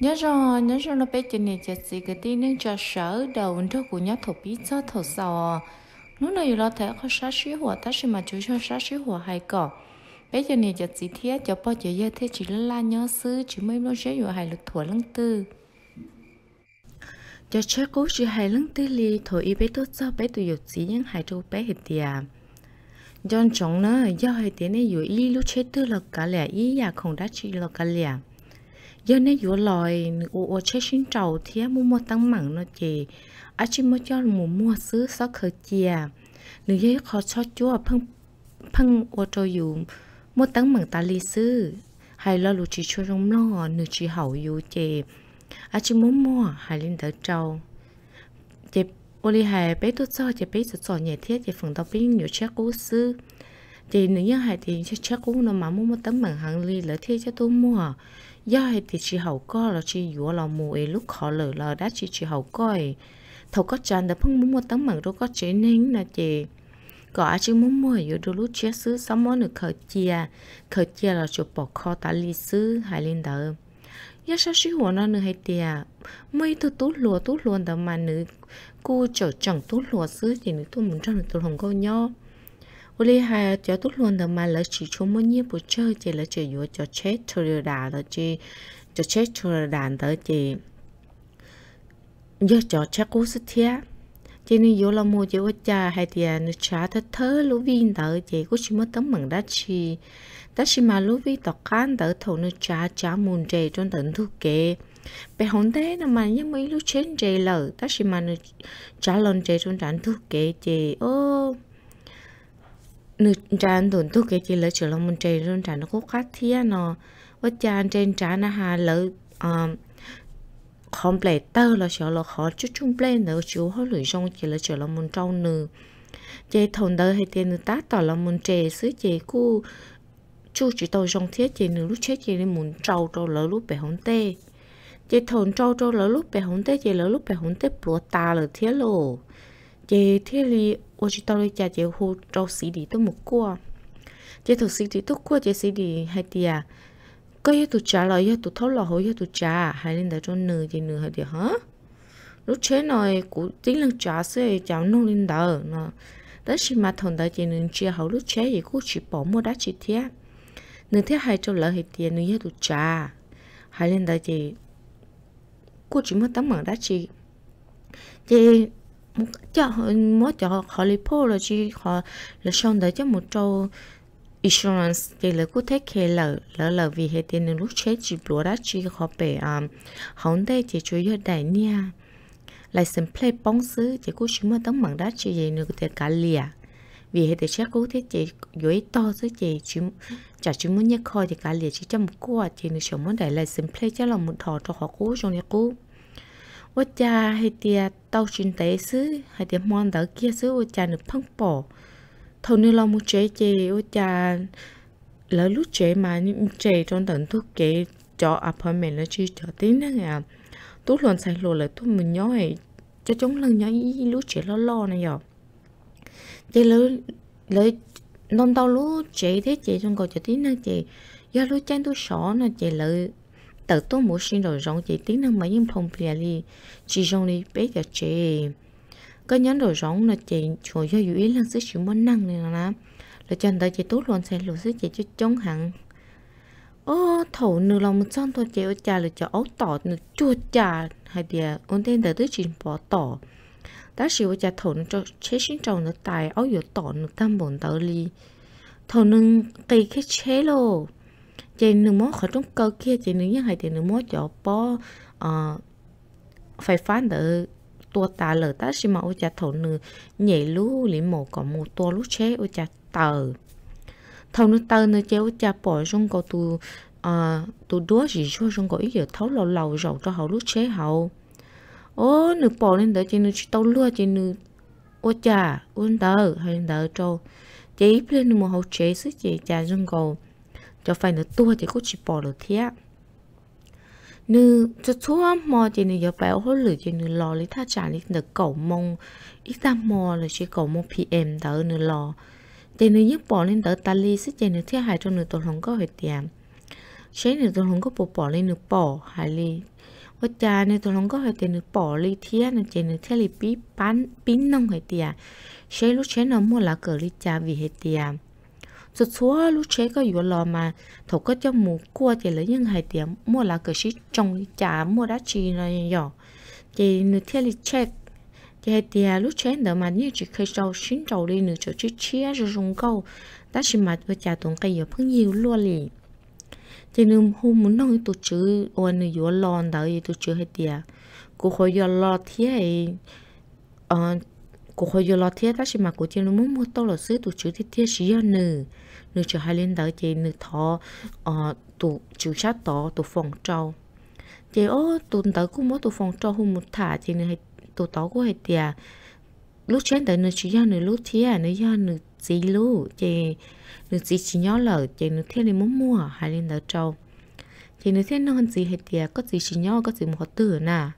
nhớ rõ nhớ rõ nó bé chân này chặt gì cái tin nên cho sở đầu cho của nhớ thổ bí cho thổ sò lúc này lo thể có sát sĩ hỏa ta sẽ mà chú cho sát sĩ hỏa hay cỏ bé chân này chặt gì thế cho bao giờ giờ thế chỉ là la nhớ sư chỉ mới lo sẽ hỏa hay lực thổ lăng tư cho chế cố chỉ hay lăng tư li thổ y bé tốt cho bé tụi dục gì những hay trâu bé hết tiệt John chồng nó do hai tiếng này dù y lúc chết tư là cả lẻ y ya không đã chỉ là cả lẻ giờ nên vừa lòi ô ô chơi xin trầu thì mua mua tăng mặn nó chị à chỉ mua cho mua mua xứ sọ khởi chia à. nữ dây khó cho chúa à, phăng phăng ô tô dù mua tăng mặn ta lý xứ hay là lụt chỉ cho rong lo nữ chỉ hậu dù chị à chỉ muốn mua hay lên tới trầu chị ô li hay bé tôi cho chị bé tôi cho nhẹ thiết chị phần tao bên nhiều chiếc cố xứ chị nếu như hay thì chắc cố nó mà mua mua tăng mảng hàng ly lỡ thiết cho tôi mua do hệ thì chỉ hậu co là chỉ yếu là mù ấy lúc họ lỡ là đã chỉ chỉ hậu coi thầu có chán đã phong muốn một tấm mảng đâu có chế nên là chị có chứ muốn mua ở đôi lúc chế xứ sáu món được khởi chia khởi chia là chụp bỏ kho tá lì xứ hai lên đỡ ya sao sĩ hồ nó nữ hay tia mấy thứ tốt lúa tốt luôn đó mà nữ cô trở chẳng tốt lúa xứ thì nữ tôi muốn cho nữ tôi không có nhau Uli hà cho tốt luôn được mà là chỉ cho mỗi nhiên bộ chơi chỉ là chỉ dựa cho chết cho đà là chỉ cho chết cho đàn tới chỉ giờ cho chắc cú sức thiết chỉ nên dụ làm mua chỉ có cha hay thì nó trả thật thớ lũ viên tới chỉ có chỉ mất tấm mừng đã chi đã chỉ mà lũ viên tọt cán tới thổ nó trả trả muôn trề trong tận thu kệ bé hồn thế nó mà nhớ mấy lũ chén trề lở đã chỉ mà nó trả lần trề trong tận thu kệ chỉ ô nữ tràn tổn thuốc cái chị lỡ chữa lòng mình trời luôn tràn nó khúc khát thia nó và tràn trên tràn nó hà lỡ ờ, không plei tơ là sợ là khó chút chung plei nữa chú họ lưỡi xong chị lỡ chữa lòng mình trâu nữ chị thôn đỡ hay tiền nữ tát tỏ là mình trời xứ chế cu chú chỉ tàu trong thiết chế nữ lúc chết chế nên muốn trâu trâu lỡ lúc bể hóng tê chế thôn trâu trâu lỡ lúc bể hóng tê chế lỡ lúc bể hóng tê bùa ta là thiết lộ chế thế li ô chỉ tao lấy à? chả chế hồ trâu xí đi tôi một cua chế thực xí đi tôi cua chế xí đi hai tiề có yêu tụ trả lời yêu tụ thấu lò hối yêu tụ trả hai lên đại cho nửa chế nửa hai tiề hả lúc chế này cụ tiếng lăng trả sẽ chảo nông lên đờ nó đó chỉ mà thằng đại chế nửa chia hậu lúc chế gì cũng chỉ bỏ mua đá chỉ thế nửa thế hai cho lời hai tiề nửa yêu tụ trả hai lên đại chế cô chỉ mất tấm mảng đá chỉ chế một cho mỗi cho họ lấy po là chỉ họ là xong đấy chứ một chỗ insurance thì là cứ thế khi là là là vì hệ tiền lúc chết chỉ bỏ ra à, chỉ họ bể à hỏng đây chỉ chủ yếu đại nha lại xem play bóng xứ chỉ cứ chỉ mà tấm bằng đá chỉ vậy nữa thì cả lìa vì hệ tiền chắc cứ thế chỉ dưới to xứ chỉ chỉ chả chỉ muốn nhắc coi thì cả lìa chỉ trong một cô à chỉ nữa chẳng muốn đại lại xem play chắc là một thọ cho họ cũ trong nhà cũ ว่าจะให้เตียเต้าชินเตซื้อให้เตียมอนเตอเกียซื้อว่าจะหนึ่งพังปอเท่านี้เรามุเจเจว่าจะแล้วลูกเจมานี่เจจนถึงทุกเกจออพาร์ตเมนต์แล้วชีจอติ้งนั่นไงตู้หล่นใส่หล่นเลยตู้มันย้อยจะจงเลยย้อยลูกเจล้อล้อนะยอเจเลยเลยนอนเต้าลูกเจเท่เจจนก่อนจะติ้งนั่นเจยาลูกเจนตู้สอนนะเจเลย tờ tốt mũ sinh rồi rộng chỉ tiếng năng mấy những phong phía li chỉ rộng đi bé giờ chị có nhóm rồi rộng là chị chủ do dụ ý là sức chịu món năng này là là chân tới chị tốt luôn sẽ lụt sức chị cho chống hẳn ô thầu nửa lòng một chân thôi chị ở trà là cho ấu tỏ nửa chua trà hay bìa ôn tên tới tới trình bỏ tỏ đã sử dụng trà thầu nửa cho chế sinh trọng nửa tài ấu dụ tỏ nửa tam bổn tờ li thầu nửa cây cái chế lô chị nương mốt khỏi trong cơ kia chị nương nhớ hay chị nương mốt cho bó ờ phải phán đỡ tua ta lở ta xí mà ô cha thổ nư nhảy lú lý mổ có một tua lú chế ô cha tờ thổ nư tờ nư chế ô cha bỏ trong có tu ờ tu đúa gì cho trong có ý giờ thấu lâu lâu rầu cho hậu lú chế hậu ô nư bỏ lên đỡ chị nư chỉ tâu lúa chị nư ô chả ô đờ hay đỡ trâu chị lên nư mồ hậu chế sức chị chả trong cầu จะไฟนตัวจะก็ชิปอลเทียนึจะชั่วมอจีนึอย่าไปโอ้หรือจีนึรอลิท่าจานิเนื้อเก่ามองอีกตามมอหรือชิเก่ามองพีเอ็มเตอเนึ้อรอเจนึยึดปอเลินเตอตาลีซึ่งเจนึเที่ยหายจนเนึ้อตัวหลงก็เหตเตียม ใช้เนึ้อตัวหลงก็ปอปอเลินเนื้อปอหายลีว่าจาในตัวหลงก็เหตเตนึกปอลีเทียนเจนึกเทลิปีปั้นปิ้นน้องเห้เตียใช้ลูกใช้น้ำมัวละเกิดลิจาวีเห้เตียม giờ xóa lúc chế có yếu lò mà thầu có cho mù cua thì lấy những hai tiếng mua là cờ xí trong chả mua đá chi là nhỏ thì nửa thiên lịch check thì hai tiếng lúc chế đỡ mà như chỉ khi trâu xin trâu đi nửa chỗ chứ chia rồi dùng câu đã chỉ mà với trả tốn cây ở phương nhiều luôn lì thì nửa hôm muốn nói tôi chứ ôn nửa yếu lò đấy tôi chứ hai tiếng cô khơi yếu lò thì hay cô khơi yếu lò thì đã chỉ mà cô chỉ nó muốn mua tao là ซื้อ tôi chứ thì thiệt sĩ hơn nữa nữ cho hai lên đỡ chị nữ thọ ờ tụ chủ sát tỏ tụ phòng trâu chị ô tụ đỡ cũng mỗi tụ phòng trâu hôm một thả chị nữ hay tụ tỏ cũng hay tiề lúc chén tới nữ chỉ ra nữ lúc thía nữ ra nữ gì lúc chị nữ gì chỉ nhỏ lợ chị nữ thế này muốn mua hai lên đỡ trâu chị nữ thế nó hơn gì hay tiề có gì chỉ nhỏ có gì một tử nà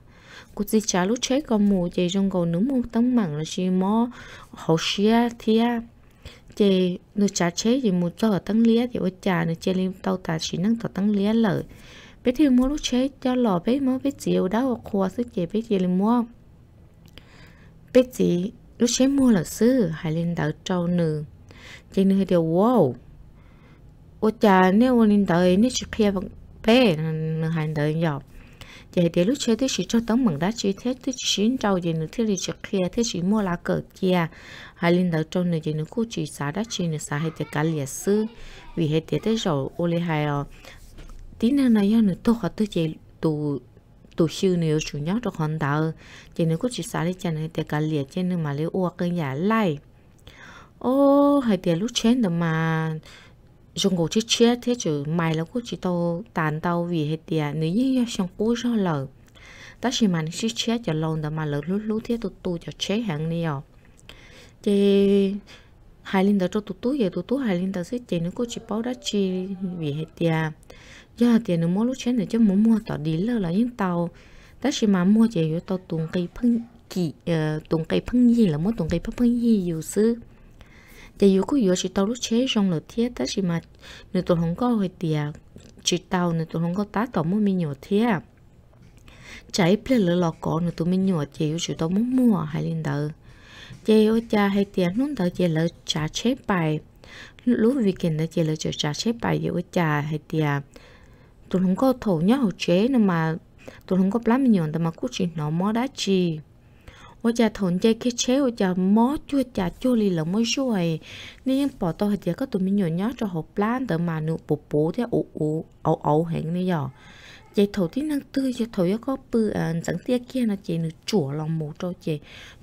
cô chỉ trả lúc chết con mù chị trong cầu nướng một tấm mặn là chị mò hồ xia thia chị nuôi chả chế thì một cho ở tăng lía thì ôi trả nuôi chơi lên tàu tà chỉ năng tàu tăng lía lợi biết thì mua lúc chế cho lò biết mua bé chịu đó hoặc khoa sức chị biết chị lên mua biết chị lúc chế mua là sư hay lên đảo trâu nừ chị nuôi điều wow ôi trả nếu lên đợi nếu chỉ kia bằng bé nương hay đợi dọc giờ để lúc chơi thế chỉ cho tấm mừng đã chi thế thế chỉ trâu giờ nữa thế thì chơi kia thế chỉ mua lá cờ kia hai linh đầu trâu nữa giờ nữa cô chỉ xả đã chơi nữa xả hết tất cả liệt sư vì hết thế thế rồi ô lê hai ờ tí nữa này nữa tôi họ tôi chơi tụ tụ siêu nữa chủ nhóc được hòn đảo giờ nữa cô chỉ xả đi chơi hết tất cả liệt trên nữa mà lấy uo cơn nhà lại ô hai tiền lúc chơi đó mà dùng ngủ chết chết thế chứ mày là của chị tô tàn tao vì hết tiền nếu như xong cố ra lờ ta chỉ mà chết chết cho lâu đó mà lỡ lú lú thế tụt tụt cho chết hàng này à chị hai linh đó cho tụt tụt vậy tụt tụt hai linh đó sẽ chị nó có chị bao đã chi vì hết tiền giờ tiền nó mua lúc chết nữa chứ muốn mua tao đi lỡ là những tàu ta chỉ mà mua chị tao tuồng cây phân kỳ ờ, tuồng cây phân gì là mua tuồng cây phân gì dù xưa giờ dù cứ giờ chỉ tàu lúc chế trong lợt thiết tất chỉ mà nửa tuần không có hồi tiệt chỉ tàu nửa tuần không có tá tàu mua mi nhỏ thiết trái ple lỡ lọ cỏ nửa tuần mi nhỏ chỉ dù chỉ tàu muốn mua hay lên đỡ giờ ô cha hay tiệt nón đỡ giờ lỡ trả chế bài lúc weekend đỡ giờ lỡ trả chế bài giờ ôi cha hay tiệt tuần không có thổ nhá hồ chế nhưng mà tuần không có plá mi nhỏ mà cũng chỉ nó mó đá chi cái chéo, mới Nên bỏ tụi mình cho hộp mà thì ủ ủ 我家同姐去车，我家摸住家住里了没水，你跑到家个都没有鸟就好 plan 的嘛，你补补的呜呜嗷嗷很的哟。chị thầu tí năng tươi chị thầu có bự chẳng à, tia kia nó chị nữ chùa lòng mù cho chị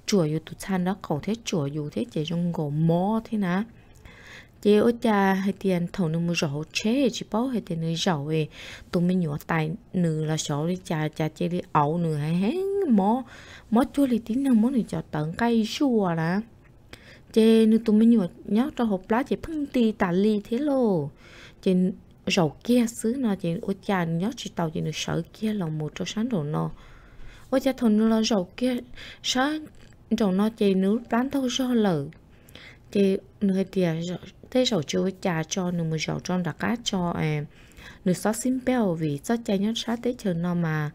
chùa dù tụi chan đó khẩu thế chùa dù thế chị trong gò mò thế nà chị ở cha hay tiền thầu nữ mua rổ chế chị bảo hay tiền nữ rổ ấy tụi mình nhỏ tài nữ là sổ đi cha cha chơi đi ẩu nữ hay hén mó mó chua đi tí nào mó nữ cho tận cây chua là chị nữ tụi mình nhỏ nhớ cho hộp lá chị phăng tì tà lì thế lô chị rổ kia xứ nó chị ở cha nhớ chị tàu chị nữ sợ kia là một cho sáng đồ nó ở cha thầu nữ là rổ kia sáng đồ nó chị nữ bán thâu do lời thì người tia thế sầu chưa trả cho nửa một sáu trong đặc cát cho em à, nửa sáu xin bèo vì cho cha nhất sát tới chờ nó mà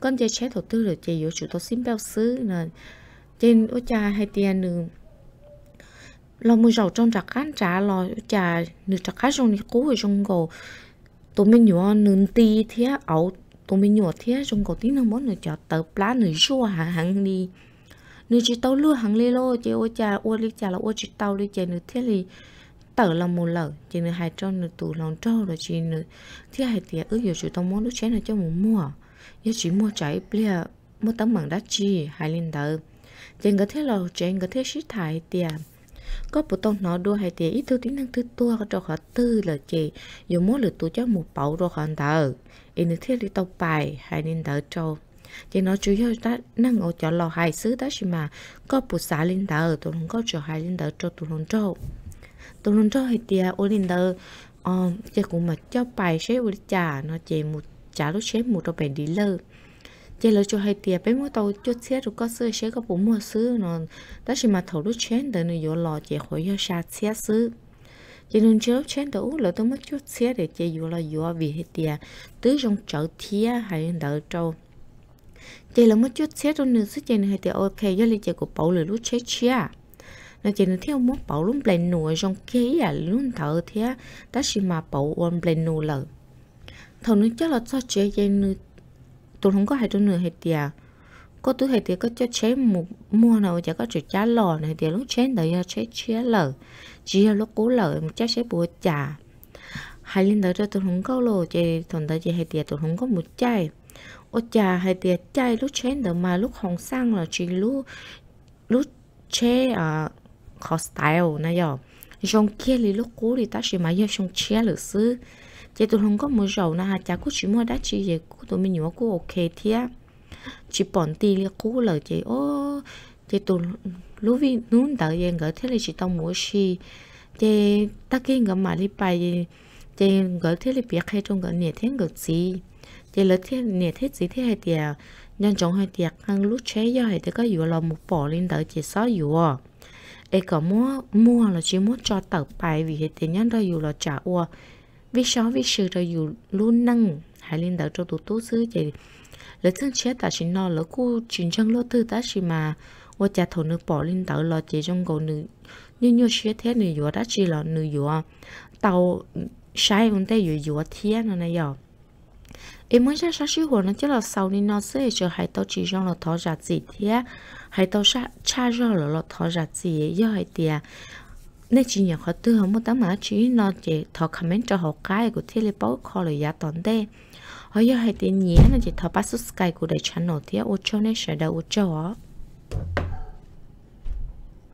con chơi chế thổ tư được chơi vô chủ tôi xin bèo xứ là trên ô cha hay tiền nửa lo một sáu trong đặc cá trả lo cha nửa đặc cát trong này cố ở trong cổ tôi mình nhỏ nửa ti thế ẩu tôi mình nhỏ thế trong cổ tí nó muốn nửa chợ tờ plá nửa xua hẳn đi nếu chỉ tao lừa hàng lilo chỉ chị ô chà ô lê cha là ô chỉ tao lê chè nửa thế thì tớ là một lợ chỉ nửa hai trâu nửa tù lòng trâu rồi chỉ nửa thế hai tiền ước giờ chỉ tao muốn lúc chén là cho một mùa giờ chỉ mua trái bia mua tấm bằng đắt chi hai lên tờ chỉ có thế là chỉ có thế sĩ thải tiền có bộ tông nó đua hai tiền ít thứ tính năng thứ tua có cho họ tư là chỉ dùng mua lượt tụ cho một bầu rồi họ tờ em được thiết đi tàu bài hai nên đỡ trâu chỉ nó chủ yếu ta năng ở chỗ lò hai xứ đó chứ mà có bù xả linh đỡ ở tụi có chỗ hai linh đỡ cho tụi lồng trâu tụi lồng trâu thì tia à, ô lên đỡ ờ chỉ cũng mà cho bài xế ô chả nó chỉ một chả lúc xế một đôi bèn đi lơ chỉ lỡ cho hai tia à, bé mua tàu cho xe rồi có xưa xế có bốn mua xứ nó đó chỉ mà thầu lúc xế đỡ nó vô lò chỉ khỏi vô xa xe xứ cho nên chế lúc chén đủ là tôi mất chút xe để chơi vừa là vừa vì hết tiền à, tứ trong chợ thía hay đỡ trâu chị là mất chút xét rồi nữa sức chị này thì ok do lý chị của bảo là lúc chết chia nó à. chỉ nói theo muốn bảo luôn lên nùa trong khí à luôn thở thế ta chỉ mà bảo ôn lên nùa lợ thầu nữa chắc là cho chị chị nữa tôi không có hai đứa nữa hết tiệt à. có tôi hết tiệt có cho chế một mua nào chả có chuyện trả lò này thì lúc chế đấy chế chia lợ là lúc cố lợ một chắc chế bùa trà hai linh tới cho tôi không có lô chị thằng tới chị hết tiệt tôi không có một chai ô chà hay tiệt chay lúc chén được mà lúc hồng sang là chỉ lúc lúc chế à khó style này giờ trong kia thì lúc cũ thì ta chỉ mà giờ trong chia lửa xứ chị tôi không có mua dầu na hà chả cũng chỉ mua đã chị về cũng tôi mình nhớ cũng ok thiệt, chỉ bọn tì là cũ là chị ô chị tôi lúc vi nún đợi em gửi thế là chị tao mua xì chị ta kia gửi mà đi bài chị gửi thế là biết hay trong gửi nhẹ thế gửi gì chỉ lỡ thiết nè thiết gì thế hay tiệt nhân chồng hay tiệt hàng lúc chế do hay tiệt có dụ là một bỏ lên đỡ chỉ sáu dụ ấy có mua mua là chỉ mua cho tờ bài vì thế nhân đó dụ là trả ua vì sao vì sự rồi dụ luôn nâng hay lên đỡ cho tụt tú xứ chỉ lỡ thương chế ta chỉ nó lỡ cu chuyện chân lỡ tư ta chỉ mà ua cha thổ nước bỏ lên đỡ là chỉ trong cầu nữ như như chế thế này dụ đã chỉ là nữ dụ tàu sai vấn đề dụ dụ thiên này rồi em mới ra sáng sớm nó chắc là sau nên nó sẽ chờ hai tàu chỉ cho là thọ ra gì thế hai tàu sa cha cho là là thọ ra gì do hai tia nên chỉ nhận họ tư không một tấm mà chỉ nó chỉ thọ comment cho họ cái của thế là bảo khó là giá toàn đấy họ giờ hai tia nhé nó chỉ thọ bắt subscribe của để channel thế ô cho nên sẽ đâu ô cho